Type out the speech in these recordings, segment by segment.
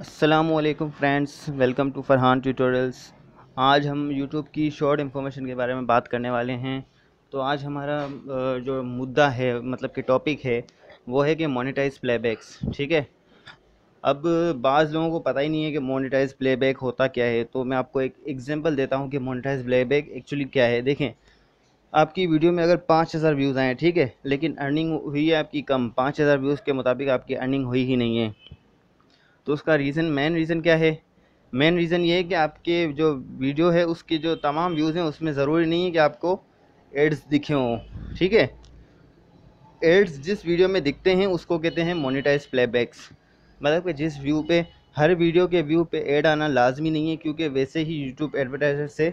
Aslam friends welcome to Farhan tutorials आज हम YouTube की शॉर्ट इन्फॉर्मेशन के बारे में बात करने वाले हैं तो आज हमारा जो मुद्दा है मतलब कि टॉपिक है वो है कि मोनेटाइज प्लेबैक्स ठीक है अब बाज़ लोगों को पता ही नहीं है कि मोनेटाइज प्लेबैक होता क्या है तो मैं आपको एक एग्जांपल देता हूँ कि मोनेटाइज प्लेबैक एक्चुअली क्या है देखें आपकी वीडियो में अगर पाँच हज़ार व्यूज़ आए ठीक है लेकिन अर्निंग हुई है आपकी कम पाँच हज़ार व्यूज़ के मुताबिक आपकी अर्निंग हुई ही नहीं है तो उसका रीज़न मेन रीज़न क्या है मेन रीज़न ये है कि आपके जो वीडियो है उसके जो तमाम व्यूज़ हैं उसमें ज़रूरी नहीं है कि आपको एड्स दिखे हों ठीक है एड्स जिस वीडियो में दिखते हैं उसको कहते हैं मोनिटाइज प्लेबैक्स मतलब कि जिस व्यू पे हर वीडियो के व्यू पे एड आना लाजमी नहीं है क्योंकि वैसे ही यूट्यूब एडवर्टाइजर से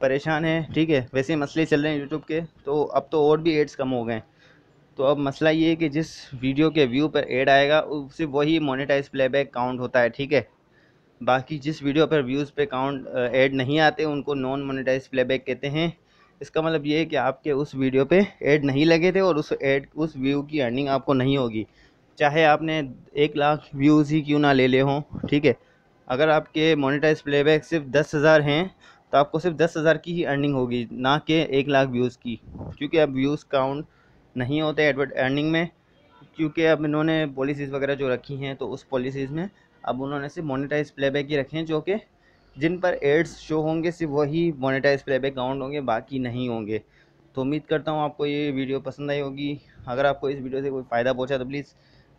परेशान है ठीक है वैसे मसले चल रहे हैं यूट्यूब के तो अब तो और भी एड्स कम हो गए हैं तो अब मसला ये है कि जिस वीडियो के व्यू पर एड आएगा उससे वही मोनेटाइज प्लेबैक काउंट होता है ठीक है बाकी जिस वीडियो पर व्यूज़ पे काउंट एड नहीं आते उनको नॉन मोनेटाइज प्लेबैक कहते हैं इसका मतलब ये है कि आपके उस वीडियो पे ऐड नहीं लगे थे और उस एड उस व्यू की अर्निंग आपको नहीं होगी चाहे आपने एक लाख व्यूज़ ही क्यों ना ले ले हों ठीक है अगर आपके मोनेटाइज प्लेबैक सिर्फ दस हज़ार हैं तो आपको सिर्फ दस हज़ार की ही अर्निंग होगी ना कि एक लाख व्यूज़ की क्योंकि अब व्यूज़ काउंट नहीं होते एडवर्ट अर्निंग में क्योंकि अब इन्होंने पॉलिसीज़ वगैरह जो रखी हैं तो उस पॉलिसीज़ में अब उन्होंने सिर्फ मोनिटाइज प्लेबैक ही रखे हैं जो कि जिन पर एड्स शो होंगे सिर्फ वही मोनिटाइज प्लेबैक अकाउंट होंगे बाकी नहीं होंगे तो उम्मीद करता हूँ आपको ये वीडियो पसंद आई होगी अगर आपको इस वीडियो से कोई फ़ायदा पहुँचा तो प्लीज़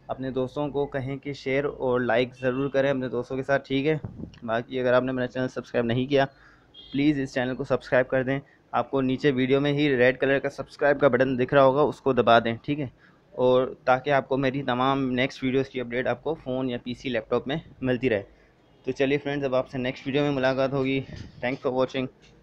अपने दोस्तों को कहें कि शेयर और लाइक ज़रूर करें अपने दोस्तों के साथ ठीक है बाकी अगर आपने मेरा चैनल सब्सक्राइब नहीं किया प्लीज़ इस चैनल को सब्सक्राइब कर दें आपको नीचे वीडियो में ही रेड कलर का सब्सक्राइब का बटन दिख रहा होगा उसको दबा दें ठीक है और ताकि आपको मेरी तमाम नेक्स्ट वीडियोस की अपडेट आपको फ़ोन या पीसी लैपटॉप में मिलती रहे तो चलिए फ्रेंड्स अब आपसे नेक्स्ट वीडियो में मुलाकात होगी थैंक्स फॉर वॉचिंग